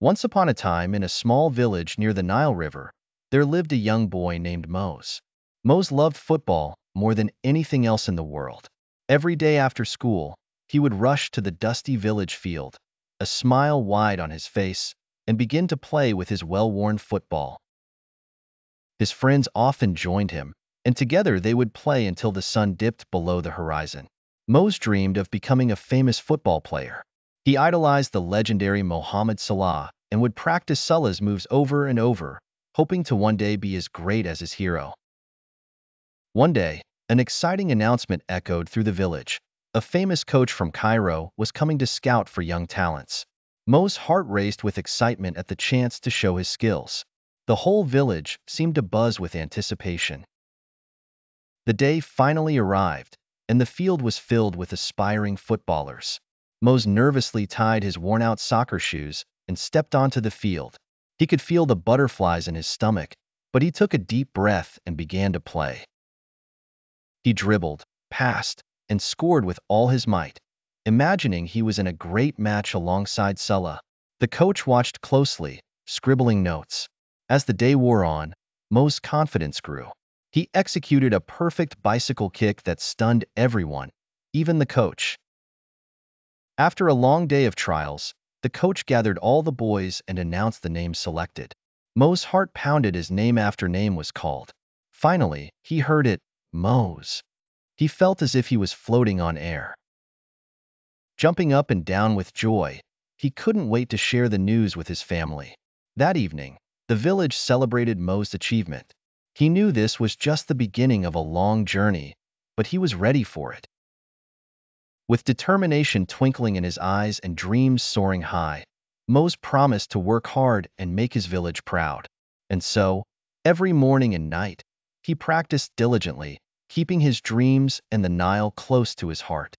Once upon a time, in a small village near the Nile River, there lived a young boy named Mose. Mose loved football more than anything else in the world. Every day after school, he would rush to the dusty village field, a smile wide on his face, and begin to play with his well-worn football. His friends often joined him, and together they would play until the sun dipped below the horizon. Mose dreamed of becoming a famous football player. He idolized the legendary Mohamed Salah and would practice Salah's moves over and over, hoping to one day be as great as his hero. One day, an exciting announcement echoed through the village. A famous coach from Cairo was coming to scout for young talents. Mo's heart raced with excitement at the chance to show his skills. The whole village seemed to buzz with anticipation. The day finally arrived, and the field was filled with aspiring footballers. Mose nervously tied his worn-out soccer shoes and stepped onto the field. He could feel the butterflies in his stomach, but he took a deep breath and began to play. He dribbled, passed, and scored with all his might, imagining he was in a great match alongside Sulla. The coach watched closely, scribbling notes. As the day wore on, Mo's confidence grew. He executed a perfect bicycle kick that stunned everyone, even the coach. After a long day of trials, the coach gathered all the boys and announced the name selected. Moe's heart pounded as name after name was called. Finally, he heard it, Moe's. He felt as if he was floating on air. Jumping up and down with joy, he couldn't wait to share the news with his family. That evening, the village celebrated Moe's achievement. He knew this was just the beginning of a long journey, but he was ready for it. With determination twinkling in his eyes and dreams soaring high, Mose promised to work hard and make his village proud. And so, every morning and night, he practiced diligently, keeping his dreams and the Nile close to his heart.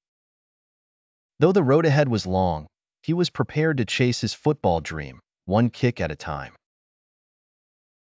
Though the road ahead was long, he was prepared to chase his football dream, one kick at a time.